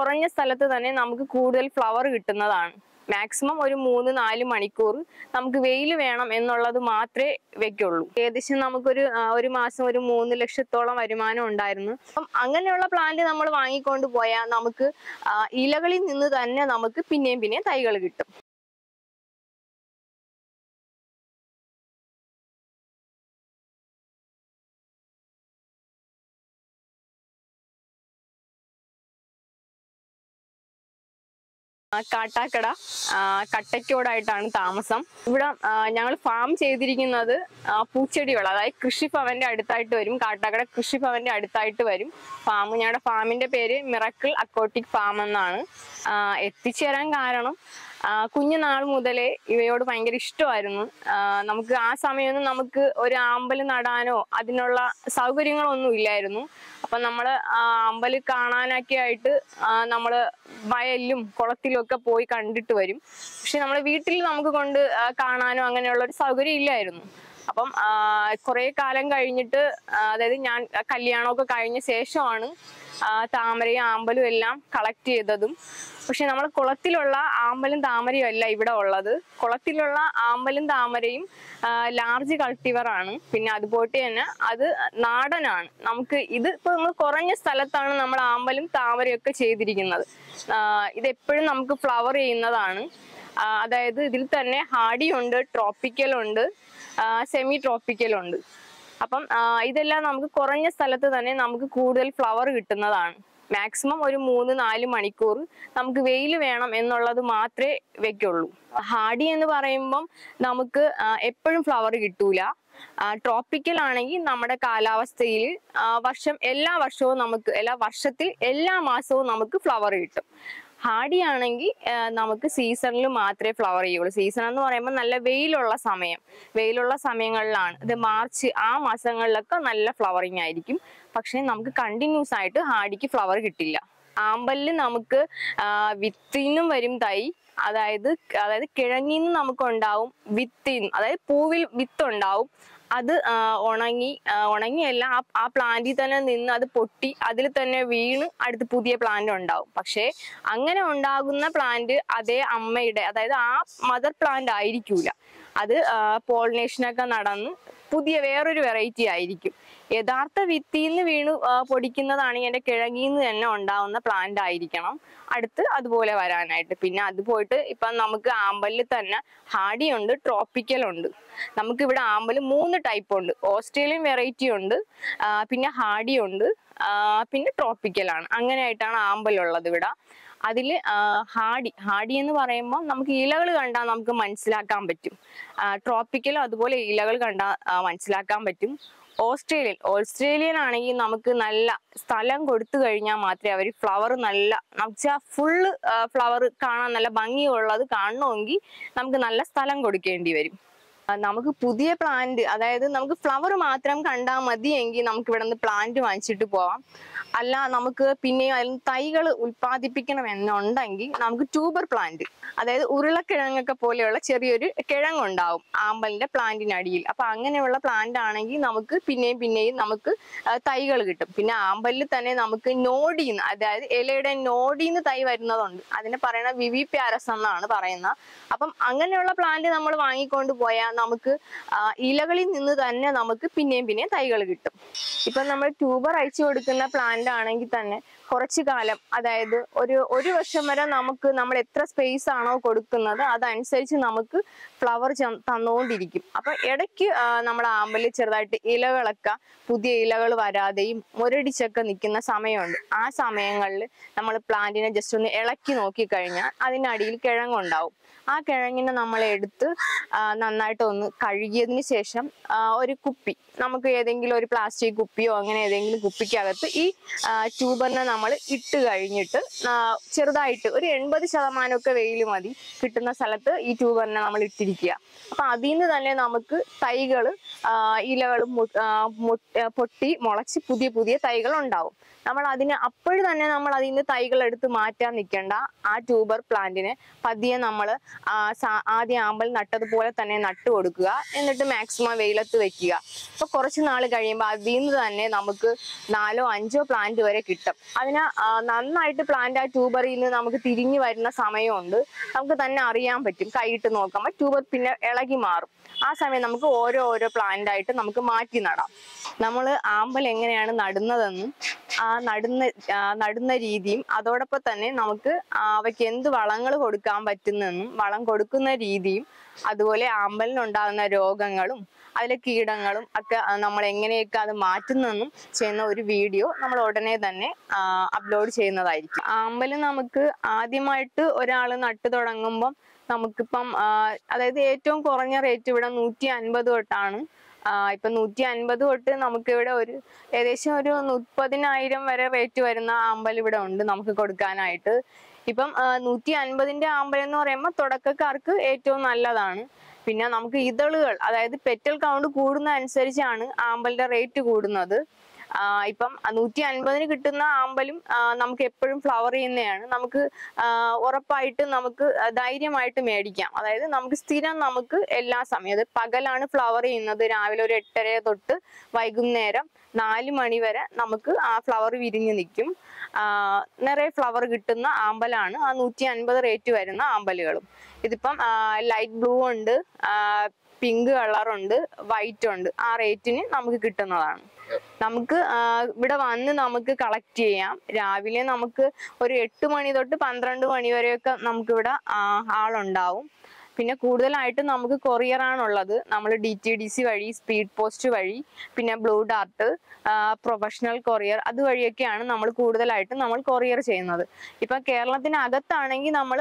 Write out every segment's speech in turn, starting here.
കുറഞ്ഞ സ്ഥലത്ത് തന്നെ നമുക്ക് കൂടുതൽ ഫ്ലവർ കിട്ടുന്നതാണ് മാക്സിമം ഒരു മൂന്ന് നാല് മണിക്കൂർ നമുക്ക് വെയിൽ വേണം എന്നുള്ളത് മാത്രമേ വെക്കുള്ളൂ ഏകദേശം നമുക്കൊരു ഒരു മാസം ഒരു മൂന്ന് ലക്ഷത്തോളം വരുമാനം ഉണ്ടായിരുന്നു അപ്പം അങ്ങനെയുള്ള പ്ലാന്റ് നമ്മൾ വാങ്ങിക്കൊണ്ട് പോയാൽ നമുക്ക് ഇലകളിൽ നിന്ന് തന്നെ നമുക്ക് പിന്നെയും പിന്നെയും തൈകൾ കിട്ടും കാട്ടാക്കട കട്ടയ്ക്കോടായിട്ടാണ് താമസം ഇവിടെ ഞങ്ങൾ ഫാം ചെയ്തിരിക്കുന്നത് പൂച്ചെടികൾ അതായത് കൃഷിഭവന്റെ അടുത്തായിട്ട് വരും കാട്ടാക്കട കൃഷിഭവന്റെ അടുത്തായിട്ട് വരും ഫാം ഞങ്ങളുടെ ഫാമിന്റെ പേര് മിറക്കിൾ അക്കോട്ടിക് ഫാം എന്നാണ് എത്തിച്ചേരാൻ കാരണം കുഞ്ഞുനാൾ മുതലേ ഇവയോട് ഭയങ്കര ഇഷ്ടമായിരുന്നു നമുക്ക് ആ സമയമൊന്നും നമുക്ക് ഒരു ആമ്പൽ നടാനോ അതിനുള്ള സൗകര്യങ്ങളൊന്നും ഇല്ലായിരുന്നു അപ്പൊ നമ്മൾ ആമ്പൽ കാണാനൊക്കെ ആയിട്ട് നമ്മൾ വയലിലും കുളത്തിലും ഒക്കെ പോയി കണ്ടിട്ട് വരും പക്ഷെ നമ്മുടെ വീട്ടിൽ നമുക്ക് കൊണ്ട് കാണാനോ അങ്ങനെയുള്ള ഒരു സൗകര്യം ഇല്ലായിരുന്നു അപ്പം കുറെ കാലം കഴിഞ്ഞിട്ട് അതായത് ഞാൻ കല്യാണമൊക്കെ കഴിഞ്ഞ ശേഷമാണ് താമരയും ആമ്പലും എല്ലാം കളക്ട് ചെയ്തതും പക്ഷെ നമ്മൾ കുളത്തിലുള്ള ആമ്പലും താമരയും അല്ല ഇവിടെ ഉള്ളത് കുളത്തിലുള്ള ആമ്പലും താമരയും ലാർജ് കൾട്ടിവർ ആണ് പിന്നെ അതുപോലെ തന്നെ അത് നാടനാണ് നമുക്ക് ഇത് ഇപ്പൊ നമ്മൾ കുറഞ്ഞ സ്ഥലത്താണ് നമ്മൾ ആമ്പലും താമരയും ഒക്കെ ചെയ്തിരിക്കുന്നത് ഇത് എപ്പോഴും നമുക്ക് ഫ്ലവർ ചെയ്യുന്നതാണ് അതായത് ഇതിൽ തന്നെ ഹാഡി ഉണ്ട് ട്രോപ്പിക്കൽ ഉണ്ട് സെമി ട്രോപ്പിക്കൽ ഉണ്ട് അപ്പം ഇതെല്ലാം നമുക്ക് കുറഞ്ഞ സ്ഥലത്ത് തന്നെ നമുക്ക് കൂടുതൽ ഫ്ലവർ കിട്ടുന്നതാണ് മാക്സിമം ഒരു മൂന്ന് നാല് മണിക്കൂർ നമുക്ക് വെയിൽ വേണം എന്നുള്ളത് മാത്രമേ വെക്കുള്ളൂ ഹാഡി എന്ന് പറയുമ്പം നമുക്ക് എപ്പോഴും ഫ്ലവർ കിട്ടൂല ട്രോപ്പിക്കൽ ആണെങ്കിൽ നമ്മുടെ കാലാവസ്ഥയിൽ വർഷം എല്ലാ വർഷവും നമുക്ക് എല്ലാ വർഷത്തിൽ എല്ലാ മാസവും നമുക്ക് ഫ്ലവർ കിട്ടും ഹാഡി ആണെങ്കിൽ നമുക്ക് സീസണിൽ മാത്രമേ ഫ്ലവർ ചെയ്യുള്ളൂ സീസൺ എന്ന് പറയുമ്പോൾ നല്ല വെയിലുള്ള സമയം വെയിലുള്ള സമയങ്ങളിലാണ് ഇത് മാർച്ച് ആ മാസങ്ങളിലൊക്കെ നല്ല ഫ്ലവറിങ് ആയിരിക്കും പക്ഷേ നമുക്ക് കണ്ടിന്യൂസ് ആയിട്ട് ഹാഡിക്ക് ഫ്ലവർ കിട്ടില്ല ആമ്പലിൽ നമുക്ക് വിത്തിനും വരും തൈ അതായത് അതായത് കിഴങ്ങിൽ നിന്ന് നമുക്കുണ്ടാവും വിത്തിൽ അതായത് പൂവിൽ വിത്ത് ഉണ്ടാവും അത് ഉണങ്ങി ഉണങ്ങിയല്ല ആ ആ പ്ലാന്റിൽ തന്നെ നിന്ന് അത് പൊട്ടി അതിൽ തന്നെ വീണ് അടുത്ത് പുതിയ പ്ലാന്റ് ഉണ്ടാവും പക്ഷേ അങ്ങനെ ഉണ്ടാകുന്ന പ്ലാന്റ് അതേ അമ്മയുടെ അതായത് ആ മദർ പ്ലാന്റ് ആയിരിക്കൂല അത് പോളിനേഷനൊക്കെ നടന്ന് പുതിയ വേറൊരു വെറൈറ്റി ആയിരിക്കും യഥാർത്ഥ വിത്തിയിൽ നിന്ന് വീണ് പൊടിക്കുന്നതാണെങ്കിൽ എൻ്റെ കിഴങ്ങിൽ നിന്ന് തന്നെ ഉണ്ടാവുന്ന പ്ലാന്റ് ആയിരിക്കണം അടുത്ത് അതുപോലെ വരാനായിട്ട് പിന്നെ അത് പോയിട്ട് ഇപ്പം നമുക്ക് ആമ്പലിൽ തന്നെ ഹാഡിയുണ്ട് ട്രോപ്പിക്കലുണ്ട് ഇവിടെ ആമ്പൽ മൂന്ന് ടൈപ്പ് ഉണ്ട് ഓസ്ട്രേലിയൻ വെറൈറ്റി ഉണ്ട് പിന്നെ ഹാഡിയുണ്ട് പിന്നെ ട്രോപ്പിക്കലാണ് അങ്ങനെയായിട്ടാണ് ആമ്പലുള്ളത് ഇവിടെ അതിൽ ഹാഡി ഹാഡി എന്ന് പറയുമ്പോൾ നമുക്ക് ഇലകൾ കണ്ടാൽ നമുക്ക് മനസ്സിലാക്കാൻ പറ്റും ട്രോപ്പിക്കലും അതുപോലെ ഇലകൾ കണ്ടാൽ മനസ്സിലാക്കാൻ പറ്റും ഓസ്ട്രേലിയൻ ഓസ്ട്രേലിയൻ ആണെങ്കിൽ നമുക്ക് നല്ല സ്ഥലം കൊടുത്തു കഴിഞ്ഞാൽ മാത്രമേ അവർ ഫ്ലവർ നല്ല നമുക്ക് ഫുള്ള് ഫ്ലവർ കാണാൻ നല്ല ഭംഗിയുള്ളത് കാണണമെങ്കിൽ നമുക്ക് നല്ല സ്ഥലം കൊടുക്കേണ്ടി വരും നമുക്ക് പുതിയ പ്ലാന്റ് അതായത് നമുക്ക് ഫ്ലവർ മാത്രം കണ്ടാൽ മതിയെങ്കിൽ നമുക്ക് ഇവിടെ നിന്ന് പ്ലാന്റ് വാങ്ങിച്ചിട്ട് പോവാം അല്ല നമുക്ക് പിന്നെയും അതിൽ തൈകൾ ഉൽപ്പാദിപ്പിക്കണം എന്നുണ്ടെങ്കിൽ നമുക്ക് ട്യൂബർ പ്ലാന്റ് അതായത് ഉരുളക്കിഴങ്ങൊക്കെ പോലെയുള്ള ചെറിയൊരു കിഴങ്ങുണ്ടാവും ആമ്പലിന്റെ പ്ലാന്റിനടിയിൽ അപ്പൊ അങ്ങനെയുള്ള പ്ലാന്റ് ആണെങ്കിൽ നമുക്ക് പിന്നെയും പിന്നെയും നമുക്ക് തൈകൾ കിട്ടും പിന്നെ ആമ്പലിൽ തന്നെ നമുക്ക് നോടിന്ന് അതായത് ഇലയുടെ നോടിന്ന് തൈ വരുന്നതുണ്ട് അതിനെ പറയുന്ന വിവി പ്യാരസ് എന്നാണ് പറയുന്നത് അപ്പം അങ്ങനെയുള്ള പ്ലാന്റ് നമ്മൾ വാങ്ങിക്കൊണ്ട് പോയാൽ നമുക്ക് ഇലകളിൽ നിന്ന് തന്നെ നമുക്ക് പിന്നെയും പിന്നെയും തൈകൾ കിട്ടും ഇപ്പം നമ്മൾ ട്യൂബർ അയച്ചു കൊടുക്കുന്ന പ്ലാന്റ് ആണെങ്കിൽ തന്നെ കുറച്ചു കാലം അതായത് ഒരു ഒരു വർഷം വരെ നമുക്ക് നമ്മൾ എത്ര സ്പേസ് ആണോ കൊടുക്കുന്നത് അതനുസരിച്ച് നമുക്ക് ഫ്ലവർ തന്നുകൊണ്ടിരിക്കും അപ്പൊ ഇടയ്ക്ക് നമ്മൾ ആമ്പലിൽ ചെറുതായിട്ട് ഇലകളൊക്കെ പുതിയ ഇലകൾ വരാതെയും മുരടിച്ചൊക്കെ നിൽക്കുന്ന സമയമുണ്ട് ആ സമയങ്ങളിൽ നമ്മൾ പ്ലാന്റിനെ ജസ്റ്റ് ഒന്ന് ഇളക്കി നോക്കിക്കഴിഞ്ഞാൽ അതിൻ്റെ അടിയിൽ കിഴങ്ങുണ്ടാവും ആ കിഴങ്ങിനെ നമ്മൾ എടുത്ത് നന്നായിട്ട് ഒന്ന് കഴുകിയതിന് ശേഷം ഒരു കുപ്പി നമുക്ക് ഏതെങ്കിലും ഒരു പ്ലാസ്റ്റിക് കുപ്പിയോ അങ്ങനെ ഏതെങ്കിലും കുപ്പിക്കകത്ത് ഈ ട്യൂബറിനെ നമ്മൾ ഇട്ട് കഴിഞ്ഞിട്ട് ചെറുതായിട്ട് ഒരു എൺപത് ശതമാനമൊക്കെ വെയിൽ മതി കിട്ടുന്ന സ്ഥലത്ത് ഈ ട്യൂബറിനെ നമ്മൾ ഇട്ടിരിക്കുക അപ്പൊ അതിൽ നിന്ന് തന്നെ നമുക്ക് തൈകൾ ഇലകൾ പൊട്ടി മുളച്ച് പുതിയ പുതിയ തൈകൾ ഉണ്ടാവും നമ്മൾ അതിനെ അപ്പോഴും തന്നെ നമ്മൾ അതിൽ നിന്ന് തൈകൾ എടുത്ത് മാറ്റാൻ നിൽക്കേണ്ട ആ ട്യൂബർ പ്ലാന്റിനെ പതിയെ നമ്മൾ ആദ്യം ആമ്പൽ നട്ടതുപോലെ തന്നെ നട്ടു കൊടുക്കുക എന്നിട്ട് മാക്സിമം വെയിലത്ത് വെക്കുക അപ്പൊ കുറച്ച് നാൾ കഴിയുമ്പോൾ അതിൽ നിന്ന് തന്നെ നമുക്ക് നാലോ അഞ്ചോ പ്ലാന്റ് വരെ കിട്ടും അതിന് നന്നായിട്ട് പ്ലാന്റ് ആ ട്യൂബറിൽ നിന്ന് നമുക്ക് തിരിഞ്ഞു വരുന്ന സമയമുണ്ട് നമുക്ക് തന്നെ അറിയാൻ പറ്റും കൈയിട്ട് നോക്കുമ്പോൾ ട്യൂബർ പിന്നെ ഇളകി മാറും ആ സമയം നമുക്ക് ഓരോ ഓരോ പ്ലാന്റ് ആയിട്ട് നമുക്ക് മാറ്റി നടാം നമ്മൾ ആമ്പൽ എങ്ങനെയാണ് നടുന്നതെന്നും ആ നടുന്ന നടുന്ന രീതിയും അതോടൊപ്പം തന്നെ നമുക്ക് അവയ്ക്ക് എന്ത് വളങ്ങൾ കൊടുക്കാൻ പറ്റുന്നെന്നും വളം കൊടുക്കുന്ന രീതിയും അതുപോലെ ആമ്പലിനുണ്ടാകുന്ന രോഗങ്ങളും അതിലെ കീടങ്ങളും ഒക്കെ നമ്മൾ എങ്ങനെയൊക്കെ അത് മാറ്റുന്നെന്നും ചെയ്യുന്ന ഒരു വീഡിയോ നമ്മൾ ഉടനെ തന്നെ അപ്ലോഡ് ചെയ്യുന്നതായിരിക്കും ആമ്പൽ നമുക്ക് ആദ്യമായിട്ട് ഒരാൾ നട്ടു തുടങ്ങുമ്പം നമുക്കിപ്പം അതായത് ഏറ്റവും കുറഞ്ഞ റേറ്റ് ഇവിടെ നൂറ്റി അൻപത് തൊട്ടാണ് ഇപ്പൊ നൂറ്റി അൻപത് തൊട്ട് നമുക്കിവിടെ ഒരു ഏകദേശം ഒരു മുപ്പതിനായിരം വരെ റേറ്റ് വരുന്ന ആമ്പൽ ഇവിടെ ഉണ്ട് നമുക്ക് കൊടുക്കാനായിട്ട് ഇപ്പം നൂറ്റി അൻപതിന്റെ ആമ്പൽ എന്ന് പറയുമ്പോൾ തുടക്കക്കാർക്ക് ഏറ്റവും നല്ലതാണ് പിന്നെ നമുക്ക് ഇതളുകൾ അതായത് പെറ്റൽ കൗണ്ട് കൂടുന്ന അനുസരിച്ചാണ് ആമ്പലിന്റെ റേറ്റ് കൂടുന്നത് ഇപ്പം നൂറ്റി അൻപതിന് കിട്ടുന്ന ആമ്പലും നമുക്ക് എപ്പോഴും ഫ്ലവർ ചെയ്യുന്നതാണ് നമുക്ക് ഉറപ്പായിട്ട് നമുക്ക് ധൈര്യമായിട്ട് മേടിക്കാം അതായത് നമുക്ക് സ്ഥിരം നമുക്ക് എല്ലാ സമയം അത് പകലാണ് ഫ്ലവർ ചെയ്യുന്നത് രാവിലെ ഒരു എട്ടര തൊട്ട് വൈകുന്നേരം നാല് മണി വരെ നമുക്ക് ആ ഫ്ലവർ വിരിഞ്ഞു നിൽക്കും നിറയെ ഫ്ലവർ കിട്ടുന്ന ആമ്പലാണ് ആ നൂറ്റി അൻപത് റേറ്റ് വരുന്ന ആമ്പലുകളും ഇതിപ്പം ലൈറ്റ് ബ്ലൂ ഉണ്ട് പിങ്ക് കളറുണ്ട് വൈറ്റ് ഉണ്ട് ആ റേറ്റിന് നമുക്ക് കിട്ടുന്നതാണ് നമുക്ക് ഇവിടെ വന്ന് നമുക്ക് കളക്ട് ചെയ്യാം രാവിലെ നമുക്ക് ഒരു എട്ട് മണി തൊട്ട് പന്ത്രണ്ട് മണി വരെയൊക്കെ നമുക്കിവിടെ ആളുണ്ടാവും പിന്നെ കൂടുതലായിട്ട് നമുക്ക് കൊറിയർ ആണുള്ളത് നമ്മൾ ഡി ടി ഡി സി വഴി സ്പീഡ് പോസ്റ്റ് വഴി പിന്നെ ബ്ലൂ ഡാർട്ട് പ്രൊഫഷണൽ കൊറിയർ അതുവഴിയൊക്കെയാണ് നമ്മൾ കൂടുതലായിട്ട് നമ്മൾ കൊറിയർ ചെയ്യുന്നത് ഇപ്പൊ കേരളത്തിനകത്താണെങ്കിൽ നമ്മൾ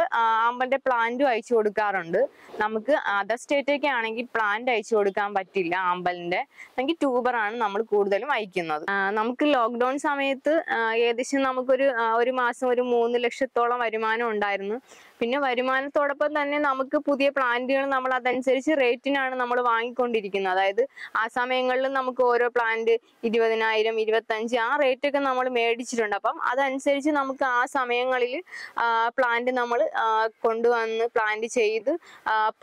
ആമ്പന്റെ പ്ലാന്റും അയച്ചു കൊടുക്കാറുണ്ട് നമുക്ക് അതർ സ്റ്റേറ്റൊക്കെ ആണെങ്കിൽ പ്ലാന്റ് അയച്ചു കൊടുക്കാൻ പറ്റില്ല ആമ്പലിന്റെ അല്ലെങ്കിൽ ട്യൂബറാണ് നമ്മൾ കൂടുതലും അയക്കുന്നത് നമുക്ക് ലോക്ക്ഡൌൺ സമയത്ത് ഏകദേശം നമുക്കൊരു ഒരു മാസം ഒരു മൂന്ന് ലക്ഷത്തോളം വരുമാനം ഉണ്ടായിരുന്നു പിന്നെ വരുമാനത്തോടൊപ്പം തന്നെ നമുക്ക് പുതിയ പുതിയ പ്ലാന്റുകൾ നമ്മൾ അതനുസരിച്ച് റേറ്റിനാണ് നമ്മൾ വാങ്ങിക്കൊണ്ടിരിക്കുന്നത് അതായത് ആ സമയങ്ങളിൽ നമുക്ക് ഓരോ പ്ലാന്റ് ഇരുപതിനായിരം ഇരുപത്തഞ്ച് ആ റേറ്റൊക്കെ നമ്മൾ മേടിച്ചിട്ടുണ്ട് അപ്പം അതനുസരിച്ച് നമുക്ക് ആ സമയങ്ങളിൽ പ്ലാന്റ് നമ്മൾ കൊണ്ടുവന്ന് പ്ലാന്റ് ചെയ്ത്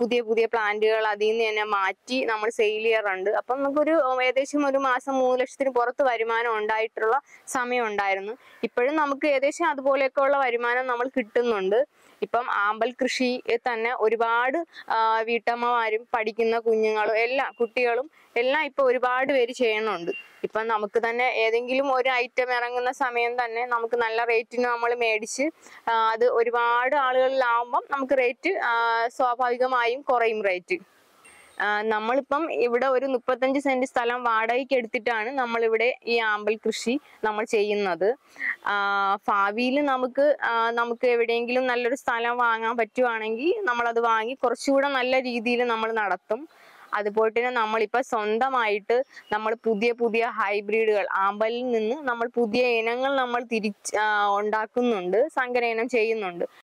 പുതിയ പുതിയ പ്ലാന്റുകൾ അതിൽ നിന്ന് തന്നെ മാറ്റി നമ്മൾ സെയിൽ ചെയ്യാറുണ്ട് അപ്പം നമുക്കൊരു ഏകദേശം ഒരു മാസം മൂന്ന് ലക്ഷത്തിന് പുറത്ത് വരുമാനം ഉണ്ടായിട്ടുള്ള സമയം ഉണ്ടായിരുന്നു ഇപ്പോഴും നമുക്ക് ഏകദേശം അതുപോലെയൊക്കെ ഉള്ള വരുമാനം നമ്മൾ കിട്ടുന്നുണ്ട് ഇപ്പം ആമ്പൽ കൃഷി തന്നെ ഒരുപാട് ഒരുപാട് വീട്ടമ്മമാരും പഠിക്കുന്ന കുഞ്ഞുങ്ങളും എല്ലാം കുട്ടികളും എല്ലാം ഇപ്പൊ ഒരുപാട് പേര് ചെയ്യണുണ്ട് ഇപ്പൊ നമുക്ക് തന്നെ ഏതെങ്കിലും ഒരു ഐറ്റം ഇറങ്ങുന്ന സമയം തന്നെ നമുക്ക് നല്ല റേറ്റിന് നമ്മൾ മേടിച്ച് അത് ഒരുപാട് ആളുകളിലാവുമ്പം നമുക്ക് റേറ്റ് സ്വാഭാവികമായും കുറയും റേറ്റ് നമ്മളിപ്പം ഇവിടെ ഒരു മുപ്പത്തഞ്ച് സെന്റ് സ്ഥലം വാടകയ്ക്ക് എടുത്തിട്ടാണ് നമ്മളിവിടെ ഈ ആമ്പൽ കൃഷി നമ്മൾ ചെയ്യുന്നത് ഭാവിയിൽ നമുക്ക് നമുക്ക് എവിടെയെങ്കിലും നല്ലൊരു സ്ഥലം വാങ്ങാൻ പറ്റുവാണെങ്കിൽ നമ്മളത് വാങ്ങി കുറച്ചുകൂടെ നല്ല രീതിയിൽ നമ്മൾ നടത്തും അതുപോലെ തന്നെ നമ്മളിപ്പോൾ സ്വന്തമായിട്ട് നമ്മൾ പുതിയ പുതിയ ഹൈബ്രിഡുകൾ ആമ്പലിൽ നിന്ന് നമ്മൾ പുതിയ ഇനങ്ങൾ നമ്മൾ തിരിച്ച് ഉണ്ടാക്കുന്നുണ്ട് സങ്കരയിനം ചെയ്യുന്നുണ്ട്